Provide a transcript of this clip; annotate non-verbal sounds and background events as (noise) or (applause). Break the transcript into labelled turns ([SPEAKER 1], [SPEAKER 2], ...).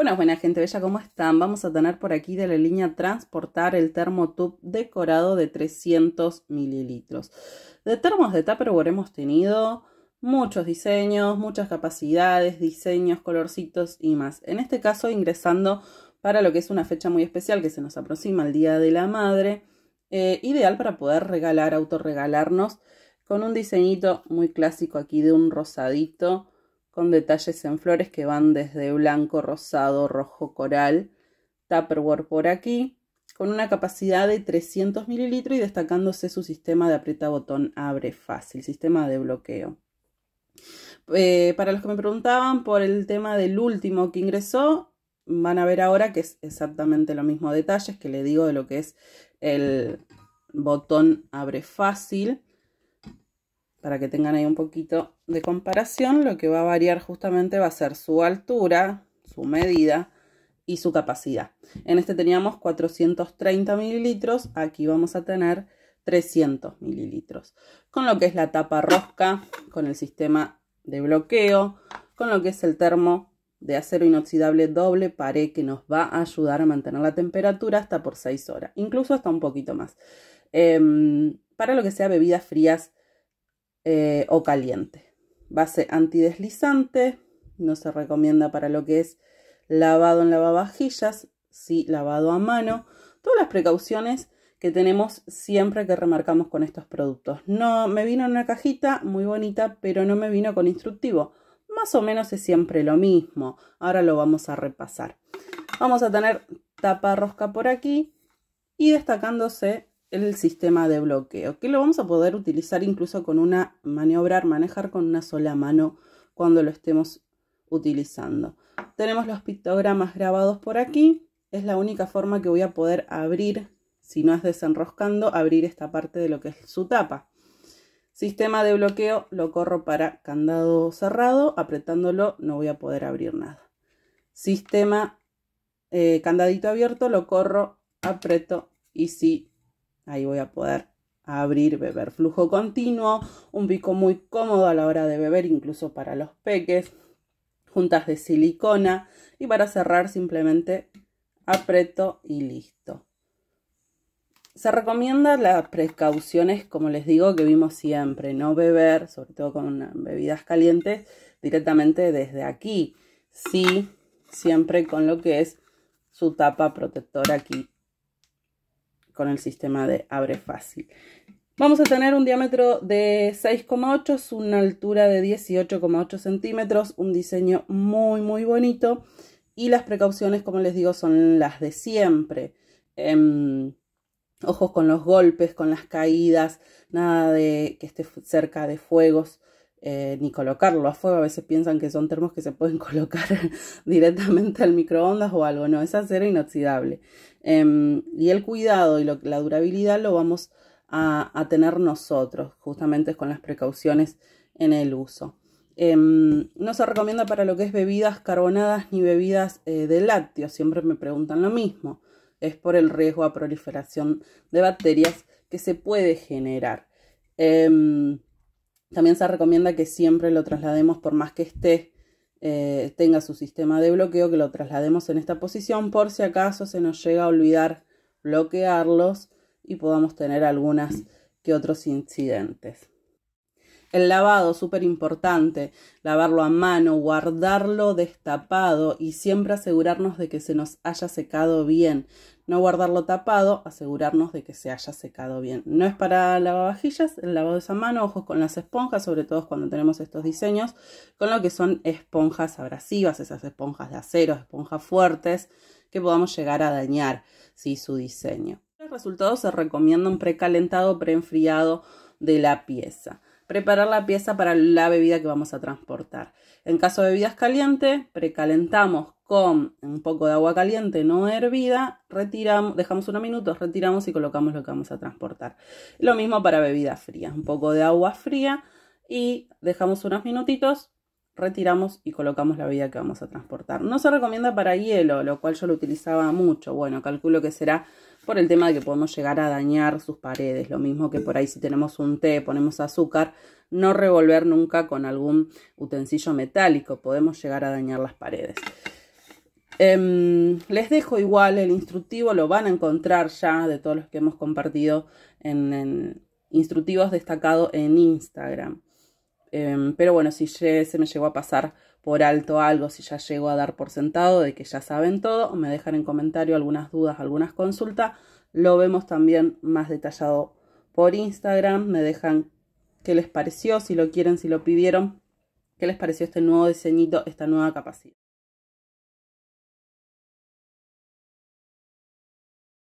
[SPEAKER 1] Buenas, buena gente bella, ¿cómo están? Vamos a tener por aquí de la línea transportar el termotub decorado de 300 mililitros. De termos de Tupperware hemos tenido muchos diseños, muchas capacidades, diseños, colorcitos y más. En este caso ingresando para lo que es una fecha muy especial que se nos aproxima el Día de la Madre, eh, ideal para poder regalar, autorregalarnos con un diseñito muy clásico aquí de un rosadito con detalles en flores que van desde blanco, rosado, rojo, coral, Tupperware por aquí, con una capacidad de 300 mililitros y destacándose su sistema de aprieta botón abre fácil, sistema de bloqueo. Eh, para los que me preguntaban por el tema del último que ingresó, van a ver ahora que es exactamente lo mismo detalles que le digo de lo que es el botón abre fácil para que tengan ahí un poquito de comparación, lo que va a variar justamente va a ser su altura, su medida y su capacidad. En este teníamos 430 mililitros, aquí vamos a tener 300 mililitros, con lo que es la tapa rosca, con el sistema de bloqueo, con lo que es el termo de acero inoxidable doble pared. que nos va a ayudar a mantener la temperatura hasta por 6 horas, incluso hasta un poquito más. Em, para lo que sea bebidas frías, eh, o caliente. Base antideslizante, no se recomienda para lo que es lavado en lavavajillas, sí lavado a mano. Todas las precauciones que tenemos siempre que remarcamos con estos productos. No, me vino en una cajita muy bonita, pero no me vino con instructivo. Más o menos es siempre lo mismo. Ahora lo vamos a repasar. Vamos a tener tapa rosca por aquí y destacándose el sistema de bloqueo, que lo vamos a poder utilizar incluso con una maniobrar, manejar con una sola mano cuando lo estemos utilizando. Tenemos los pictogramas grabados por aquí, es la única forma que voy a poder abrir, si no es desenroscando, abrir esta parte de lo que es su tapa. Sistema de bloqueo lo corro para candado cerrado, apretándolo no voy a poder abrir nada. Sistema eh, candadito abierto lo corro, aprieto y si Ahí voy a poder abrir, beber flujo continuo, un pico muy cómodo a la hora de beber, incluso para los peques, juntas de silicona y para cerrar simplemente aprieto y listo. Se recomienda las precauciones, como les digo, que vimos siempre, no beber, sobre todo con bebidas calientes, directamente desde aquí, sí, siempre con lo que es su tapa protectora aquí con el sistema de abre fácil. Vamos a tener un diámetro de 6,8, una altura de 18,8 centímetros, un diseño muy muy bonito y las precauciones, como les digo, son las de siempre. Em, ojos con los golpes, con las caídas, nada de que esté cerca de fuegos eh, ni colocarlo a fuego. A veces piensan que son termos que se pueden (laughs) colocar directamente al microondas o algo. No, es acero inoxidable. Em, y el cuidado y la durabilidad lo vamos a, tener nosotros, justamente con las precauciones en el uso. Em, no se recomienda para lo que es bebidas carbonadas ni bebidas eh, de lácteos. Siempre me preguntan lo mismo. Es por el riesgo a proliferación de bacterias que se puede generar. Em, también se recomienda que siempre lo traslademos por más que esté, eh, tenga su sistema de bloqueo, que lo traslademos en esta posición por si acaso se nos llega a olvidar bloquearlos y podamos tener algunas que otros incidentes. El lavado, súper importante, lavarlo a mano, guardarlo destapado y siempre asegurarnos de que se nos haya secado bien. No guardarlo tapado, asegurarnos de que se haya secado bien. No es para lavavajillas, el lavado es a mano, ojos con las esponjas, sobre todo cuando tenemos estos diseños, con lo que son esponjas abrasivas, esas esponjas de acero, esponjas fuertes, que podamos llegar a dañar su diseño. Los resultados se recomienda un precalentado, preenfriado de la pieza preparar la pieza para la bebida que vamos a transportar. En caso de bebidas calientes, precalentamos con un poco de agua caliente no hervida, retiramos, dejamos unos minutos, retiramos y colocamos lo que vamos a transportar. Lo mismo para bebidas frías, un poco de agua fría y dejamos unos minutitos retiramos y colocamos la vida que vamos a transportar. No se recomienda para hielo, lo cual yo lo utilizaba mucho. Bueno, calculo que será por el tema de que podemos llegar a dañar sus paredes. Lo mismo que por ahí si tenemos un té, ponemos azúcar, no revolver nunca con algún utensilio metálico, podemos llegar a dañar las paredes. Em, les dejo igual el instructivo, lo van a encontrar ya de todos los que hemos compartido en, en instructivos destacados en Instagram. Em, pero bueno, si se me llegó a pasar por alto algo, si ya llego a dar por sentado de que ya saben todo, me dejan en comentario algunas dudas, algunas consultas. Lo vemos también más detallado por Instagram. Me dejan qué les pareció, si lo quieren, si lo pidieron, qué les pareció este nuevo diseñito, esta nueva capacidad.